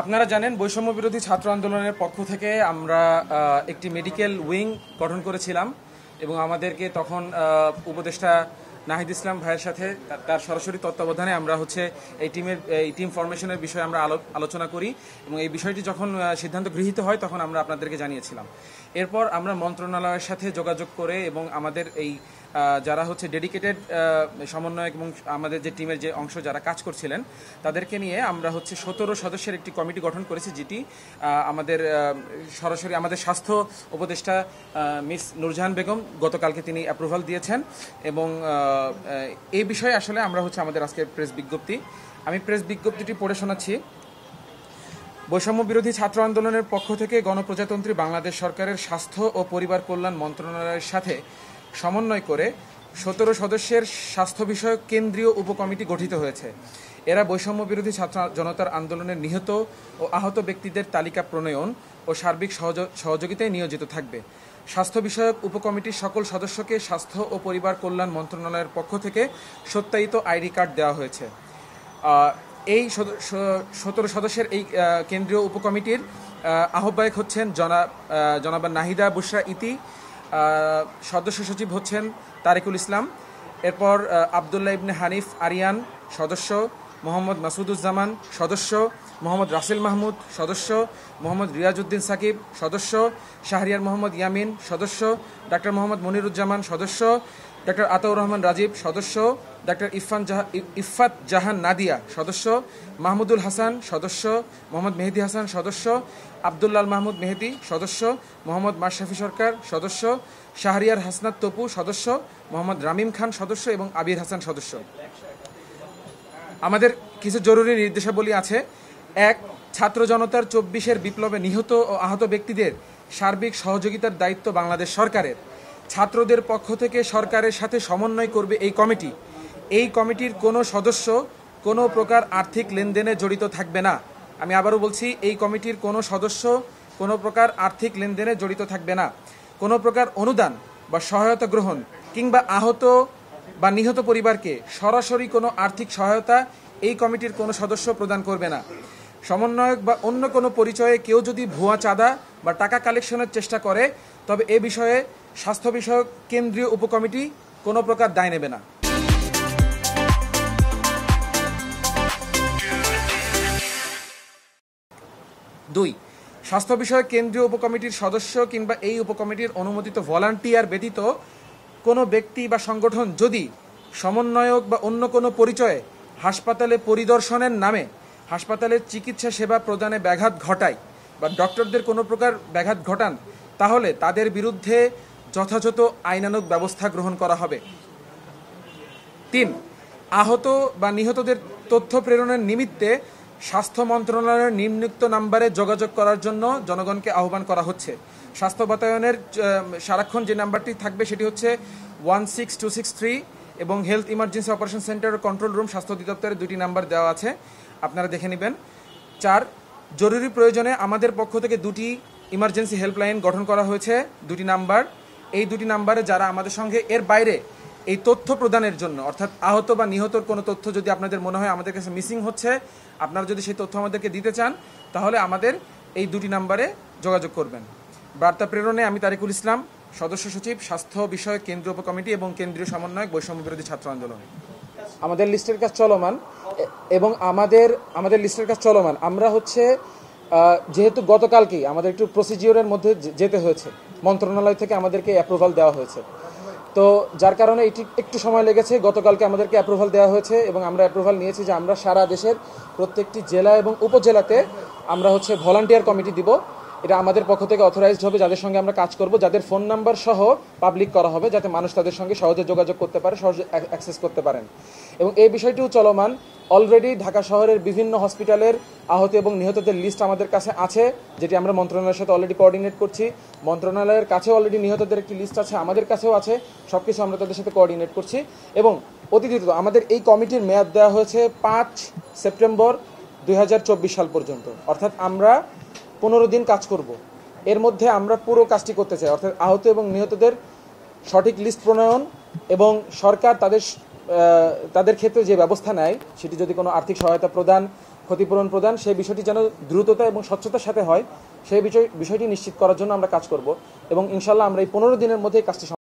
আপনারা জানেন বৈষম্য বিরোধী ছাত্র আন্দোলনের পক্ষ থেকে আমরা একটি মেডিকেল উইং গঠন করেছিলাম এবং আমাদেরকে তখন উপদেষ্টা নাহিদ ইসলাম ভাইয়ের সাথে তার সরাসরি তত্ত্বাবধানে আমরা হচ্ছে এই টিমের এই টিম ফরমেশনের বিষয়ে আমরা আলোচনা করি এবং এই বিষয়টি যখন সিদ্ধান্ত গৃহীত হয় তখন আমরা আপনাদেরকে জানিয়েছিলাম এরপর আমরা মন্ত্রণালয়ের সাথে যোগাযোগ করে এবং আমাদের এই যারা হচ্ছে ডেডিকেটেড সমন্বয়ক এবং আমাদের যে টিমের যে অংশ যারা কাজ করছিলেন তাদেরকে নিয়ে আমরা হচ্ছে সতেরো সদস্যের একটি কমিটি গঠন করেছি যেটি আমাদের সরাসরি আমাদের স্বাস্থ্য উপদেষ্টা মিস নুরজাহান বেগম গতকালকে তিনি অ্যাপ্রুভাল দিয়েছেন এবং এই বিষয়ে আসলে আমরা হচ্ছে আমাদের আজকের প্রেস বিজ্ঞপ্তি আমি প্রেস বিজ্ঞপ্তিটি পড়ে শোনাচ্ছি বৈষম্য বিরোধী ছাত্র আন্দোলনের পক্ষ থেকে গণপ্রজাতন্ত্রী বাংলাদেশ সরকারের স্বাস্থ্য ও পরিবার কল্যাণ মন্ত্রণালয়ের সাথে সমন্বয় করে সতেরো সদস্যের স্বাস্থ্য বিষয়ক কেন্দ্রীয় উপকমিটি গঠিত হয়েছে এরা বৈষম্য বিরোধী ছাত্র জনতার আন্দোলনের নিহত ও আহত ব্যক্তিদের তালিকা প্রণয়ন ও সার্বিক সহযোগিতায় নিয়োজিত থাকবে স্বাস্থ্য বিষয়ক উপকমিটির সকল সদস্যকে স্বাস্থ্য ও পরিবার কল্যাণ মন্ত্রণালয়ের পক্ষ থেকে সত্যায়িত আইডি কার্ড দেওয়া হয়েছে এই সতেরো সদস্যের এই কেন্দ্রীয় উপকমিটির আহ্বায়ক হচ্ছেন জনা জনাবা নাহিদা বুসরা ইতি সদস্য সচিব হচ্ছেন তারেকুল ইসলাম এরপর আবদুল্লাহ ইবনে হানিফ আরিয়ান সদস্য মোহাম্মদ মাসুদুজ্জামান সদস্য মোহাম্মদ রাসেল মাহমুদ সদস্য মোহাম্মদ রিয়াজউদ্দিন সাকিব সদস্য শাহরিয়ার মোহাম্মদ ইয়ামিন সদস্য ডাক্তার মোহাম্মদ মনিরুজ্জামান সদস্য ডাক্তার আতাউর রহমান রাজীব সদস্য ডাক্তার ইফান জাহা ইফাত জাহান নাদিয়া সদস্য মাহমুদুল হাসান সদস্য মোহাম্মদ মেহেদি হাসান সদস্য আবদুল্লাল মাহমুদ মেহেদি সদস্য মোহাম্মদ মাশরাফি সরকার সদস্য শাহরিয়ার হাসনাত তপু সদস্য মোহাম্মদ রামিম খান সদস্য এবং আবির হাসান সদস্য আমাদের কিছু জরুরি নির্দেশাবলী আছে এক ছাত্র জনতার চব্বিশের বিপ্লবে নিহত ও আহত ব্যক্তিদের সার্বিক সহযোগিতার দায়িত্ব বাংলাদেশ সরকারের ছাত্রদের পক্ষ থেকে সরকারের সাথে সমন্বয় করবে এই কমিটি এই কমিটির কোনো সদস্য কোনো প্রকার আর্থিক লেনদেনে জড়িত থাকবে না আমি আবারও বলছি এই কমিটির কোনো সদস্য কোনো প্রকার আর্থিক লেনদেনে জড়িত থাকবে না কোনো প্রকার অনুদান বা সহায়তা গ্রহণ কিংবা আহত বা নিহত পরিবারকে সরাসরি কোনো আর্থিক সহায়তা এই কমিটির কোনো সদস্য প্রদান করবে না সমন্বয়ক বা অন্য কোনো পরিচয়ে কেউ যদি ভুয়া চাঁদা বা টাকা কালেকশনের চেষ্টা করে তবে এ বিষয়ে স্বাস্থ্য বিষয়ক কেন্দ্রীয় উপকমিটি কোনো প্রকার দায় নেবে না দুই স্বাস্থ্য বিষয়ক কেন্দ্রীয় উপকমিটির সদস্য কিংবা এই উপকমিটির অনুমোদিত ভলান্টিয়ার ব্যতীত কোনো ব্যক্তি বা সংগঠন যদি সমন্বয়ক বা অন্য কোনো পরিচয়ে হাসপাতালে পরিদর্শনের নামে হাসপাতালের চিকিৎসা সেবা প্রদানে ব্যাঘাত ঘটায় বা ডক্টরদের কোনো প্রকার ব্যাঘাত ঘটান তাহলে তাদের বিরুদ্ধে যথাযথ আইনানুক ব্যবস্থা গ্রহণ করা হবে তিন আহত বা নিহতদের তথ্য প্রেরণের নিমিত্তে স্বাস্থ্য মন্ত্রণালয়ের নিম্নুক্ত নাম্বারে যোগাযোগ করার জন্য জনগণকে আহ্বান করা হচ্ছে স্বাস্থ্য বাতায়নের সারাক্ষণ যে নাম্বারটি থাকবে সেটি হচ্ছে one six two six three এবং health emergency operation centre control room স্বাস্থ্য অধিদপ্তরের দুটি নাম্বার দেওয়া আছে আপনারা দেখে নেবেন চার জরুরি প্রয়োজনে আমাদের পক্ষ থেকে দুটি ইমার্জেন্সি হেল্পলাইন গঠন করা হয়েছে দুটি নাম্বার এই দুটি নাম্বারে যারা আমাদের সঙ্গে এর বাইরে এই তথ্য প্রদানের জন্য অর্থাৎ আহত বা নিহতর কোনো তথ্য যদি আপনাদের মনে হয় আমাদের কাছে মিসিং হচ্ছে আপনারা যদি সেই তথ্য আমাদেরকে দিতে চান তাহলে আমাদের এই দুটি নাম্বারে যোগাযোগ করবেন বার্তা প্রেরণে আমি তারিকুল ইসলাম সদস্য সচিব স্বাস্থ্য বিষয়ক কেন্দ্রীয় উপকমিটি এবং কেন্দ্রীয় সমন্বয়ক বৈষম্য বিরোধী ছাত্র আন্দোলন আমাদের লিস্টের কাজ চলমান এবং আমাদের আমাদের লিস্টের কাজ চলমান আমরা হচ্ছে যেহেতু গতকালকেই আমাদের একটু প্রসিজিওরের মধ্যে যেতে হয়েছে মন্ত্রণালয় থেকে আমাদেরকে অ্যাপ্রুভাল দেওয়া হয়েছে তো যার কারণে এটি একটু সময় লেগেছে গতকালকে আমাদেরকে অ্যাপ্রুভাল দেওয়া হয়েছে এবং আমরা অ্যাপ্রুভাল নিয়েছি যে আমরা সারা দেশের প্রত্যেকটি জেলা এবং উপজেলাতে আমরা হচ্ছে ভলান্টিয়ার কমিটি দিব এটা আমাদের পক্ষ থেকে অথরাইজড হবে যাদের সঙ্গে আমরা কাজ করব যাদের ফোন নাম্বার সহ পাবলিক করা হবে যাতে মানুষ তাদের সঙ্গে সহজে যোগাযোগ করতে পারে সহজে অ্যাক্সেস করতে পারেন এবং এই বিষয়টিও চলমান অলরেডি ঢাকা শহরের বিভিন্ন হসপিটালের আহত এবং নিহতদের লিস্ট আমাদের কাছে আছে যেটি আমরা মন্ত্রণালয়ের সাথে অলরেডি কোঅর্ডিনেট করছি মন্ত্রণালয়ের কাছে অলরেডি নিহতদের একটি লিস্ট আছে আমাদের কাছেও আছে সব কিছু আমরা তাদের সাথে কোঅর্ডিনেট করছি এবং অতি দ্রুত আমাদের এই কমিটির মেয়াদ দেওয়া হয়েছে পাঁচ সেপ্টেম্বর দুই সাল পর্যন্ত অর্থাৎ আমরা পনেরো দিন কাজ করব। এর মধ্যে আমরা পুরো কাজটি করতে চাই অর্থাৎ আহত এবং নিহতদের সঠিক লিস্ট প্রণয়ন এবং সরকার তাদের তাদের ক্ষেত্রে যে ব্যবস্থা নেয় সেটি যদি কোনো আর্থিক সহায়তা প্রদান ক্ষতিপূরণ প্রদান সেই বিষয়টি যেন দ্রুততা এবং স্বচ্ছতার সাথে হয় সেই বিষয় বিষয়টি নিশ্চিত করার জন্য আমরা কাজ করব এবং ইনশাল্লাহ আমরা এই পনেরো দিনের মধ্যেই কাজটি